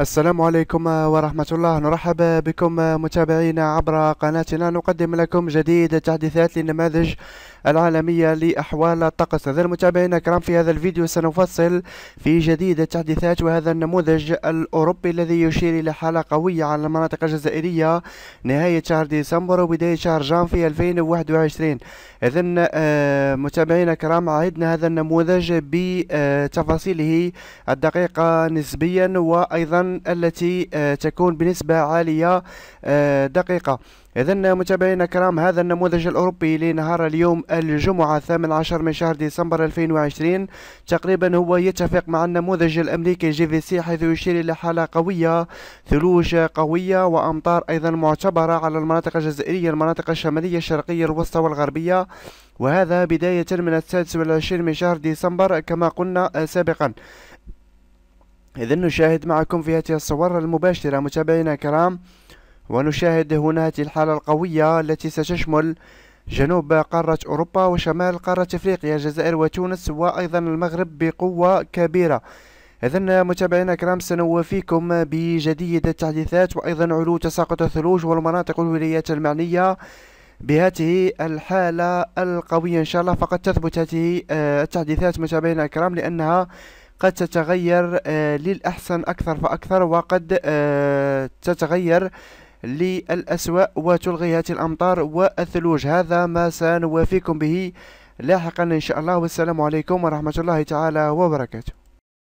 السلام عليكم ورحمة الله نرحب بكم متابعينا عبر قناتنا نقدم لكم جديد التحديثات للنماذج العالمية لأحوال الطقس هذا متابعينا الكرام في هذا الفيديو سنفصل في جديد التحديثات وهذا النموذج الأوروبي الذي يشير إلى حالة قوية على المناطق الجزائرية نهاية شهر ديسمبر وبداية شهر جان في 2021 إذا آه، متابعينا الكرام عهدنا هذا النموذج بتفاصيله الدقيقة نسبيا وأيضا التي آه، تكون بنسبه عاليه آه، دقيقه إذا متابعينا الكرام هذا النموذج الأوروبي لنهار اليوم الجمعة 18 من شهر ديسمبر 2020 تقريبا هو يتفق مع النموذج الأمريكي جي في سي حيث يشير إلى حالة قوية ثلوج قوية وأمطار أيضا معتبرة على المناطق الجزائرية المناطق الشمالية الشرقية الوسطى والغربية وهذا بداية من السادس والعشرين من شهر ديسمبر كما قلنا آه، سابقا إذا نشاهد معكم في هذه الصور المباشرة متابعينا الكرام ونشاهد هنا هذه الحالة القوية التي ستشمل جنوب قارة أوروبا وشمال قارة أفريقيا الجزائر وتونس وأيضا المغرب بقوة كبيرة إذا متابعينا الكرام سنوافيكم بجديد التحديثات وأيضا علو تساقط الثلوج والمناطق والولايات المعنية بهذه الحالة القوية إن شاء الله فقد تثبت هذه آه، التحديثات متابعينا الكرام لأنها قد تتغير آه، للأحسن أكثر فأكثر وقد آه، تتغير للأسوأ وتلغي هذه الأمطار والثلوج هذا ما سنوافيكم به لاحقا إن شاء الله والسلام عليكم ورحمة الله تعالى وبركاته